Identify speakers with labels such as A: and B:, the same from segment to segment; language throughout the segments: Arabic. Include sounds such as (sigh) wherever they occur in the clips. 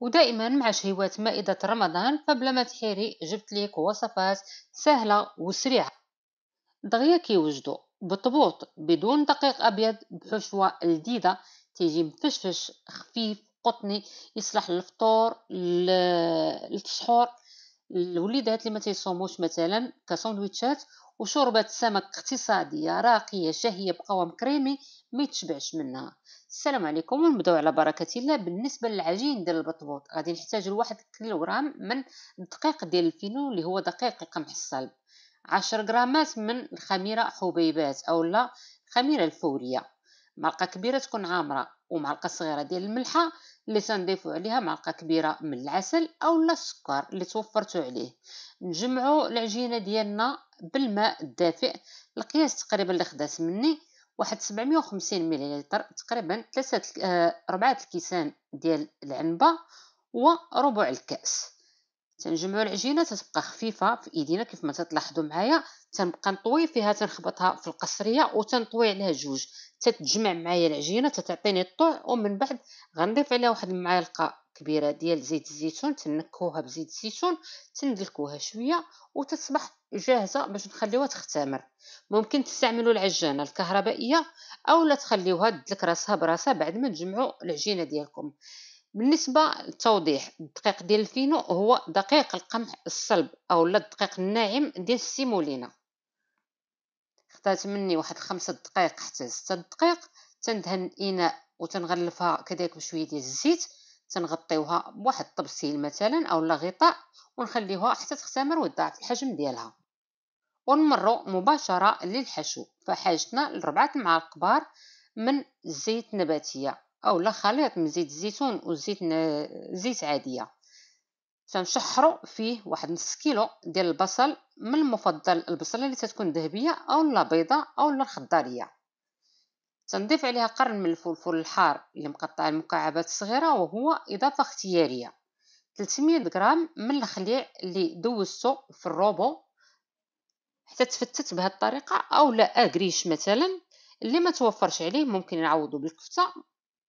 A: ودائما مع شهيوات مائدة رمضان فبلا ما تحيري جبت ليك وصفات سهلة وسريعة دغيا كيوجدو بطبوط بدون دقيق أبيض بحشوة لذيذة تيجي مفشفش خفيف قطني يصلح للفطور للسحور الوليدات اللي ما تيصوموش مثلا كساندويتشات وشوربة سمك اقتصادية راقية شهية بقوام كريمي ما يتشبعش منها السلام عليكم ونبداو على بركه الله بالنسبه للعجين ديال البطبوط غادي نحتاج لواحد كيلوغرام من الدقيق ديال الفينو اللي هو دقيق قمح الصلب عشر غرامات من الخميره حبيبات اولا الخميره الفوريه معلقه كبيره تكون عامره ومعلقه صغيره ديال الملحه اللي تنضيفو عليها معلقه كبيره من العسل اولا السكر اللي توفرتو عليه نجمعو العجينه ديالنا بالماء الدافئ القياس تقريبا اللي خدات مني واحد 750 مليلتر تقريبا ثلاثه آه، ربعه الكيسان ديال العنبه وربع الكاس تنجمعوا العجينه تتبقى خفيفه في ايدينا كيف ما تلاحظوا معايا تنبقى نطوي فيها تنخبطها في القصريه وتنطوي عليها جوج تتجمع معايا العجينه تتعطيني الطوع ومن بعد غنضيف عليها واحد المعلقه كبيره ديال زيت الزيتون تنكوها بزيت الزيتون تندلكوها شويه وتصبح جاهزه باش نخليوها تختمر ممكن تستعملوا العجانه الكهربائيه اولا تخليوها تدلك راسها براسها بعد ما تجمعوا العجينه ديالكم بالنسبه للتوضيح الدقيق ديال الفينو هو دقيق القمح الصلب اولا الدقيق الناعم ديال السيمولينا خدات مني واحد خمسة دقائق حتى ستة دقائق تندهن الاناء وتنغلفها كذلك بشويه ديال الزيت تنغطيوها بواحد الطبسيل مثلا اولا غطاء ونخليوها حتى تختمر وتضاعف الحجم ديالها ونمروا مباشره للحشو فحاجتنا لربعه معالق كبار من الزيت النباتيه اولا خليط من زيت الزيتون وزيت زيت عاديه تنشحروا فيه واحد نص كيلو ديال البصل من المفضل البصله اللي تتكون ذهبيه اولا بيضاء اولا الخضاريه تنضيف عليها قرن من الفلفل الحار اللي مقطع المكعبات الصغيرة وهو إضافة اختيارية 300 غرام من الخليع اللي دوزته في الروبو حتى تفتت بهذه الطريقة أو لا أكريش مثلا اللي ما توفرش عليه ممكن نعوضه بالكفتة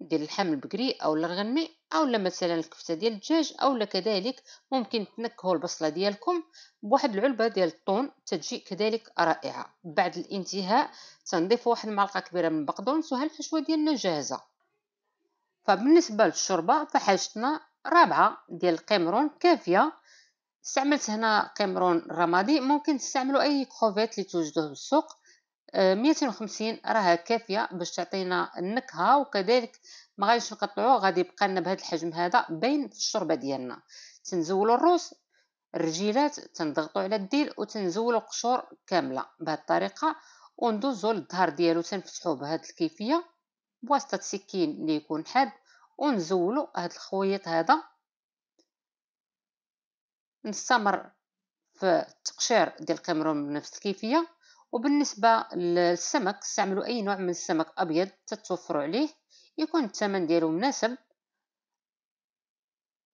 A: ديال اللحم البقري أو الغنمي او لا مثلا الكفته ديال الدجاج او لا كذلك ممكن تنكهوا البصله ديالكم بواحد العلبه ديال الطون تجي كذلك رائعه بعد الانتهاء تنضيف واحد المعلقه كبيره من البقدونس وها الحشوه ديالنا جاهزه فبالنسبه للشوربه فحاجتنا رابعه ديال القمرون كافيه استعملت هنا قمرون رمادي ممكن تستعملوا اي كروفيت اللي توجدوه بالسوق 250 آه، راها كافيه باش تعطينا النكهه وكذلك ما غاديش نقطعوه غادي يبقى لنا بهذا الحجم هذا بين الشوربه ديالنا تنزولوا الروس الرجيلات تنضغطوا على الديل وتنزولوا القشور كامله بهذه الطريقه وندوزو للظهر ديالو تنفتحوه بهذه الكيفيه بواسطه سكين اللي يكون حاد ونزولو هاد الخويط هذا نستمر في التقشير ديال القمرون بنفس الكيفيه وبالنسبه للسمك استعملوا اي نوع من السمك ابيض تتوفروا عليه يكون الثمن ديالو مناسب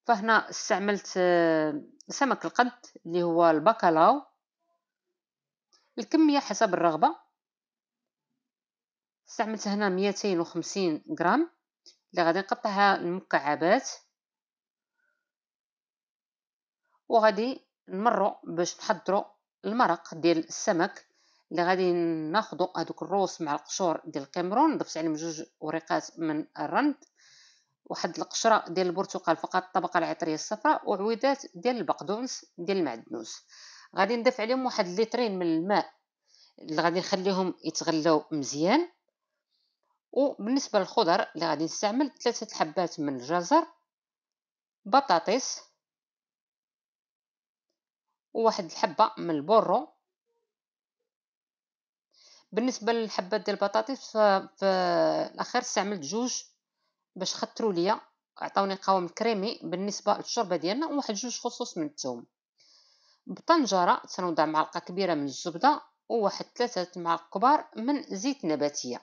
A: فهنا استعملت آه، سمك القد اللي هو البكالاو الكميه حسب الرغبه استعملت هنا 250 غرام اللي غادي نقطعها المكعبات وغادي نمرو باش نحضروا المرق ديال السمك اللي غادي ناخذوا هذوك الروس مع القشور ديال الكاميرون ضفت عليهم جوج وريقات من الرند واحد القشره ديال البرتقال فقط الطبقه العطريه الصفراء وعويدات ديال البقدونس ديال المعدنوس غادي نضيف عليهم واحد لترين من الماء اللي غادي نخليهم يتغلاو مزيان وبالنسبه للخضر اللي غادي نستعمل ثلاثه حبات من الجزر بطاطس وواحد الحبه من البورو بالنسبه للحبات ديال البطاطس فالاخير استعملت جوج باش خطروا ليا عطاوني قوام كريمي بالنسبه للشوربه ديالنا وواحد جوج خصوص من الثوم بطنجره تنوضع معلقه كبيره من الزبده وواحد ثلاثه معالق كبار من زيت نباتيه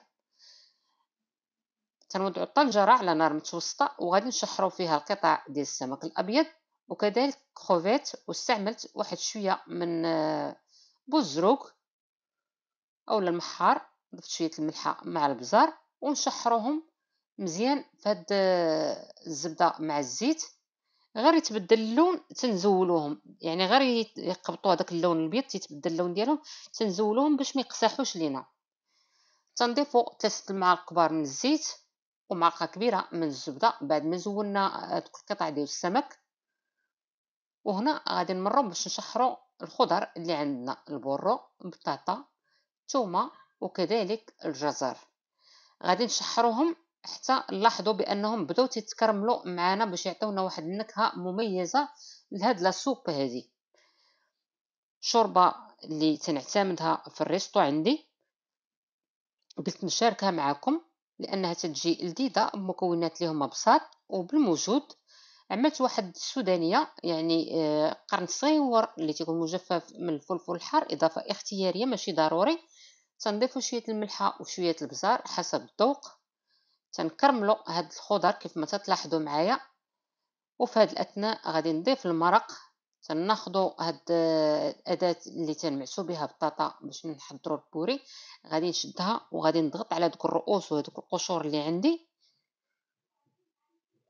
A: تنوضع الطنجره على نار متوسطه وغادي نشحروا فيها القطع ديال السمك الابيض وكذلك كروفيت واستعملت واحد شويه من آه، بوز اولا المحار ضفت شويه الملحه مع البزار ونشحروهم مزيان في هاد آه، الزبده مع الزيت غير يتبدل اللون تنزولوهم يعني غير يقبطوا هذاك اللون البيض تيتبدل اللون ديالهم تنزولوهم باش ما يقساحوش لينا تنضيفوا ثلاثه المعالق كبار من الزيت ومعلقه كبيره من الزبده بعد ما زولنا دوك القطع ديال السمك وهنا غادي نمروا باش نشحروا الخضر اللي عندنا البرو بطاطا الثومه وكذلك الجزر غادي نشحروهم حتى نلاحظوا بانهم بداو تيتكرملوا معنا باش يعطيونا واحد النكهه مميزه لهاد لا سوب هذه شوربه اللي تنعتمدها في الريستو عندي قلت نشاركها معكم لانها تتجي لذيذه بمكونات اللي هما بساط وبالموجود عملت واحد السودانيه يعني آه، قرن صغير اللي تيكون مجفف من الفلفل الحار اضافه اختياريه ماشي ضروري تنضيفو شويه الملحه وشويه البزار حسب الذوق تنكرملو هاد الخضر كيف ما تلاحظوا معايا وفي هاد الاثناء غادي نضيف المرق تناخذوا هاد الاداه اللي تنمعسو بها بطاطا باش نحضروا البوري غادي نشدها وغادي نضغط على دوك الرؤوس وهذوك القشور اللي عندي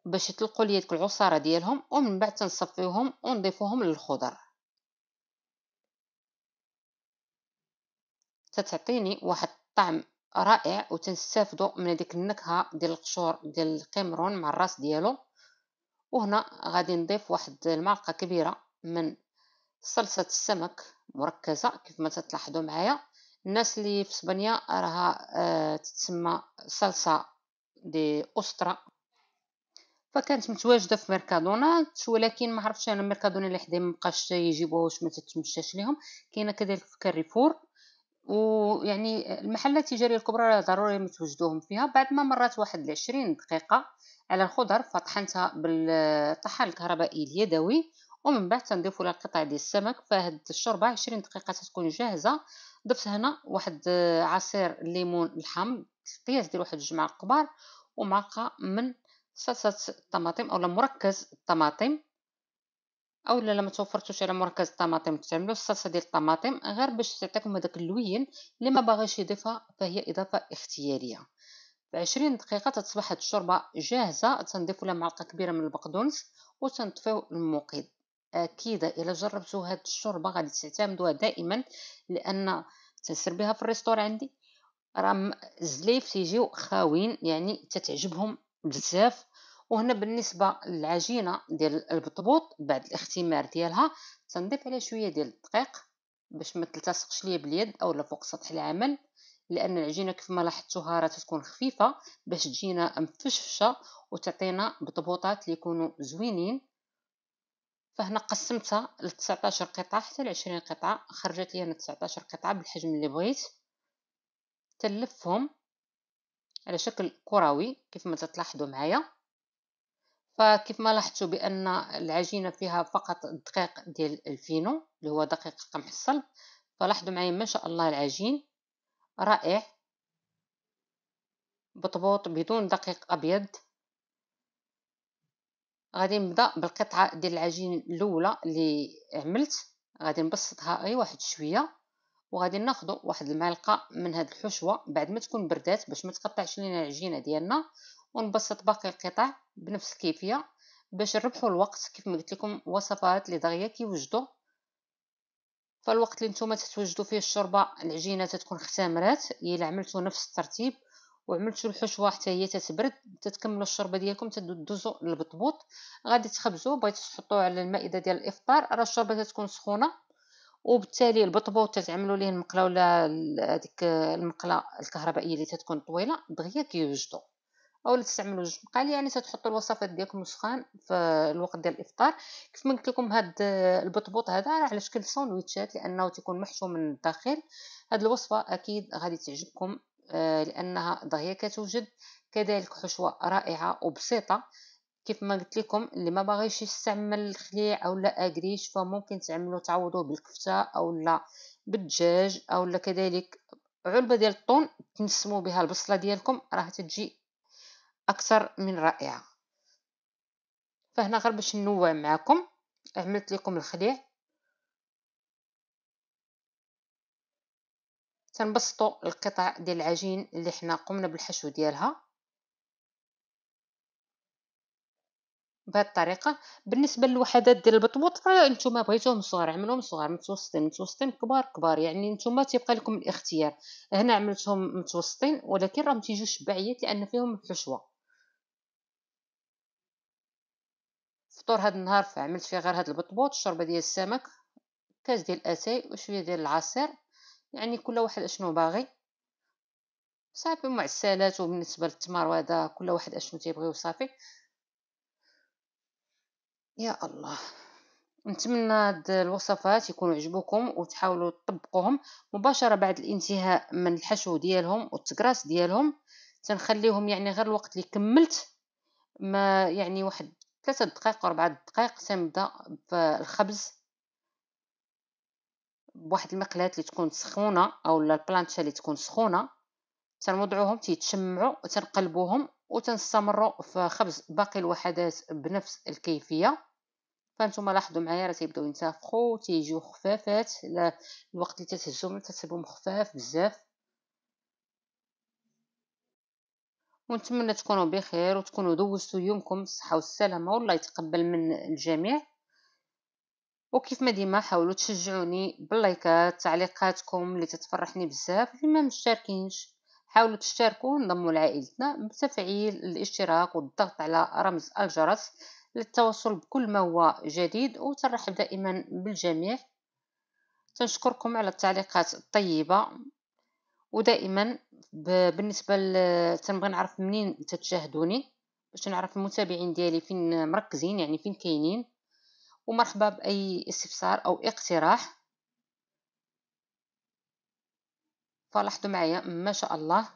A: باش يطلقوا لي ديك العصاره ديالهم ومن بعد تنصفيوهم ونضيفوهم للخضر تتعطيني واحد الطعم رائع وتنستافدو من ديك النكهه ديال القشور ديال القمرون مع الراس ديالو وهنا غادي نضيف واحد المعلقه كبيره من صلصه السمك مركزه كيف ما تلاحظوا معايا الناس اللي في اسبانيا راها آه تتسمى صلصه دي اوسترا فكانت متواجده في ميركادونا ولكن ما عرفتش انا ميركادونا اللي حدا مبقاش يجيبوها واش ما تتمشاش ليهم كاينه كذلك في كاريفور ويعني المحلات التجاريه الكبرى ضروري متوجدوهم فيها بعد ما مرات واحد العشرين دقيقه على الخضر فطحنتها بالطحان الكهربائي اليدوي ومن بعد تنضيفوا لها القطع ديال السمك فهاد الشوربه 20 دقيقه تتكون جاهزه ضفت هنا واحد عصير الليمون الحامض قياس ديال واحد الجمعه كبار ومعلقه من صلصه الطماطم اولا مركز الطماطم اولا الا توفرتوش على مركز الطماطم تعملوا الصلصه ديال الطماطم غير باش تعطيكم هذاك اللوين اللي ما باغيش يضيفها فهي اضافه اختياريه في 20 دقيقه تتصبح هاد الشوربه جاهزه تنضيفوا لها معلقه كبيره من البقدونس وتنطفيو الموقد اكيد الا جربتوا هاد الشوربه غادي تعتمدوها دائما لان تسر بها في الريستور عندي راه الزليف تيجيو خاوين يعني تتعجبهم بزاف وهنا بالنسبه للعجينه ديال البطبوط بعد الاختمار ديالها تنضيف عليها شويه ديال الدقيق باش ما تلتصقش ليا باليد اولا فوق سطح العمل لان العجينه كيف ما لاحظتوها راه تكون خفيفه باش تجينا مفشفشه وتعطينا بطبوطات اللي يكونوا زوينين فهنا قسمتها ل 19 قطعه حتى ل 20 قطعه خرجت لي انا 19 قطعه بالحجم اللي بغيت تلفهم على شكل كروي كيف ما تلاحظوا معايا فكيف ما لاحظتوا بان العجينه فيها فقط الدقيق ديال الفينو اللي هو دقيق قمح الصلب فلاحظوا معايا ما شاء الله العجين رائع بطبوط بدون دقيق ابيض غادي نبدا بالقطعه ديال العجين الاولى اللي عملت غادي نبسطها اي واحد شويه وغادي ناخذ واحد المعلقه من هذه الحشوه بعد ما تكون بردات باش ما تقطعش لينا العجينه ديالنا ونبسط باقي القطع بنفس الكيفيه باش نربحوا الوقت كيف ما قلت لكم وصفات اللي دغيا كيوجدوا فالوقت اللي نتوما تتوجدوا فيه الشوربه العجينه تتكون ختامرات الا عملتوا نفس الترتيب وعملتوا الحشوه حتى هي تتبرد تتكملوا الشوربه ديالكم تدوزوا للبطبوط غادي تخبزوا بغيتوا تحطوه على المائده ديال الافطار راه الشوربه تتكون سخونه وبالتالي البطبوط تتعملوا ليه المقله ولا هذيك المقله الكهربائيه اللي تتكون طويله دغيا كيوجدوا اولا تستعملوا جوج بقال يعني تتحطوا الوصفات ديالكم سخان في الوقت ديال الافطار كيف ما قلت لكم هاد البطبوط هذا على شكل ساندويتشات لانه تيكون محشو من الداخل هاد الوصفه اكيد غادي تعجبكم آه، لانها ضهية كتوجد كذلك حشوه رائعه وبسيطه كيف ما قلت لكم اللي ما باغيش يستعمل الخليع او لا اكريش فممكن تعملوا تعوضوه بالكفته او لا بالدجاج او لا كذلك علبه ديال الطون تنسموا بها البصله ديالكم راه تجي أكثر من رائعة فهنا غير باش نوع معكم عملت لكم الخليع تنبسطوا القطع ديال العجين اللي حنا قمنا بالحشو ديالها بهذه الطريقه بالنسبه للوحدات ديال البطبوط آه، نتوما بغيتوهم صغار عملوهم صغار متوسطين متوسطين كبار كبار يعني نتوما تيبقى لكم الاختيار هنا عملتهم متوسطين ولكن راهم تيجيو شبعيات لان فيهم الحشوه فطور هذا النهار فعملت فيه غير هذا البطبوط الشوربه ديال السمك كاس ديال الاتاي وشويه ديال العصير يعني كل واحد اشنو باغي صافي مع السالات وبالنسبه للتمر وهذا كل واحد اشنو تيبغي وصافي يا الله نتمنى هاد الوصفات يكونوا عجبوكم وتحاولوا تطبقوهم مباشره بعد الانتهاء من الحشو ديالهم والتكراس ديالهم تنخليهم يعني غير الوقت اللي كملت ما يعني واحد ثلاثة دقائق وربعة دقائق سنبدا بالخبز بواحد المقلاة اللي تكون سخونه اولا البلانشا اللي تكون سخونه تنوضعوهم تيتشمعوا وتنقلبوهم وتنستمروا في خبز باقي الوحدات بنفس الكيفيه فانتم لاحظوا معايا راه تيبداو ينتفخوا تيجيو خفافات الوقت اللي تتهزو تتسيبهم خفاف بزاف ونتمنى تكونوا بخير وتكونوا دوزتوا يومكم بالصحة والسلامة والله يتقبل من الجميع وكيف ما ديما حاولوا تشجعوني باللايكات تعليقاتكم اللي تتفرحني بزاف اللي ما مشتركينش حاولوا تشتركوا انضموا لعائلتنا بتفعيل الاشتراك والضغط على رمز الجرس للتواصل بكل ما هو جديد وترحب دائما بالجميع تنشكركم على التعليقات الطيبة ودائما بالنسبه تنبغي نعرف منين تتشاهدوني باش نعرف المتابعين ديالي فين مركزين يعني فين كاينين ومرحبا باي استفسار او اقتراح فلاحظوا معايا ما شاء الله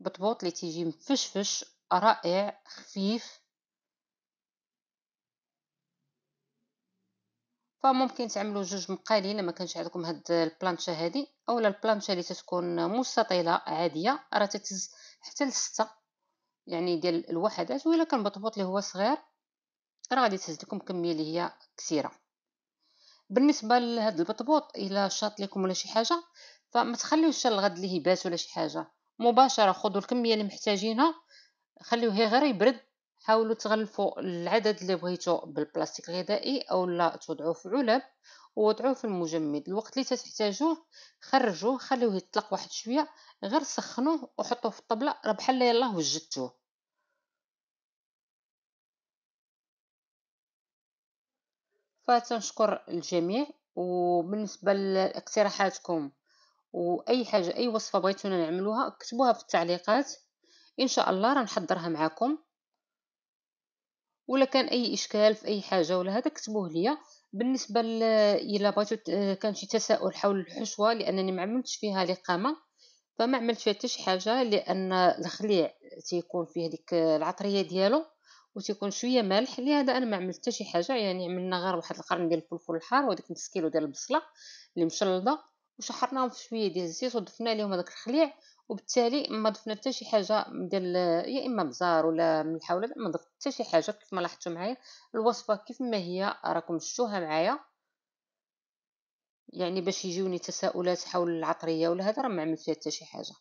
A: بطبوط اللي تيجي مفشفش رائع خفيف فممكن تعملوا جوج مقالي الا ما كانش عندكم هاد البلانشا هادي اولا البلانشا اللي تتكون مستطيله عاديه راه تتهز حتى لستة يعني ديال الوحدات ولا كان بطبوط اللي هو صغير راه غادي تهز لكم كميه اللي هي كثيره بالنسبه لهاد البطبوط الا شاط لكم ولا شي حاجه فما تخليوش الغد اللي يبات ولا شي حاجه مباشره خذوا الكميه اللي محتاجينها خليوه غير يبرد حاولوا تغلفوا العدد اللي بغيتو بالبلاستيك الغذائي اولا توضعوه في علب ووضعوه في المجمد الوقت اللي تحتاجوه خرجوه خليوه يطلق واحد شويه غير سخنوه وحطوه في الطبله راه بحال يلاه وجدتوه فتنشكر الجميع وبالنسبه لاقتراحاتكم واي حاجه اي وصفه بغيتونا نعملوها كتبوها في التعليقات ان شاء الله راه نحضرها معكم ولا كان اي اشكال في اي حاجه ولا هذا كتبوه ليا بالنسبه (hesitation) الا بغيتو (hesitation) كان شي تساؤل حول الحشوه لانني ما عملتش فيها لقامه فما عملت فيها حتى شي حاجه لان الخليع تيكون فيه هذيك العطريه ديالو وتيكون شويه مالح لهذا انا ما عملت حتى شي حاجه يعني عملنا غير واحد القرن ديال الفلفل الحار وديك نص كيلو ديال البصله اللي مشلضه وشحرناهم في شويه ديال الزيت وضفنا ليهم هذاك الخليع وبالتالي ما ضفنا حتى شي حاجه ديال يا اما بزار ولا ملحه ولا ما ضفت حتى شي حاجه كيف ما لاحظتوا معايا الوصفه كيف ما هي راكم شفتوها معايا يعني باش يجوني تساؤلات حول العطريه ولا هذا راه ما عملت فيها حتى شي حاجه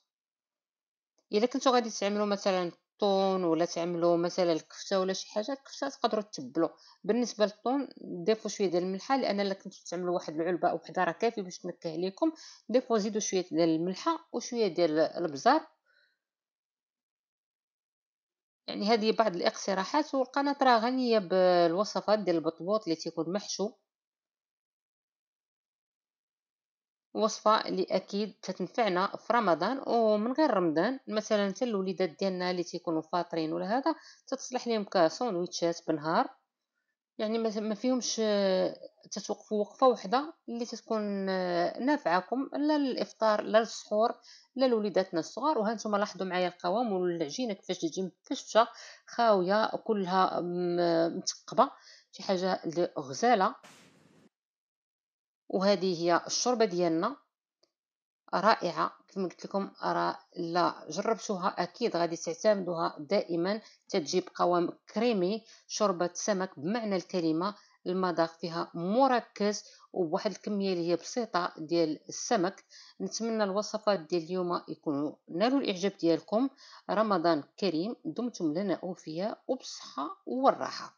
A: الا كنتو غادي تعملوا مثلا الطون ولا تعملوا مثلا الكفته ولا شي حاجه الكفته تقدروا تبلوا بالنسبه للطون ضيفوا شويه ديال الملحه لان الا كنتو تعملوا واحد العلبه او وحده راه كافي باش تنكه ليكم ضيفوا زيدوا شويه ديال الملحه وشويه ديال البزار يعني هذه بعض الاقتراحات والقناه راه غنيه بالوصفات ديال البطبوط اللي تيكون محشو وصفة لي اكيد تتنفعنا في رمضان ومن غير رمضان مثلا حتى الوليدات ديالنا لي تيكونو فاطرين ولا هذا تتصلح ليهم كسندويتشات بنهار يعني مفيهمش آه، تتوقفوا وقفه وحده اللي تتكون آه، نافعكم لا للافطار لا للسحور لا لوليداتنا الصغار وهانتم لاحظوا معايا القوام والعجينه كيفاش تجي مفشفشه خاويه كلها آه، متقبه شي حاجه غزاله وهذه هي الشوربه ديالنا رائعه كما قلت لكم راه لا جربتوها اكيد غادي تعتمدوها دائما تتجيب قوام كريمي شوربه سمك بمعنى الكلمه المذاق فيها مركز وبواحد الكميه اللي هي بسيطه ديال السمك نتمنى الوصفات ديال اليوم يكونوا نالوا الاعجاب ديالكم رمضان كريم دمتم لنا اوفياء وبالصحه والراحه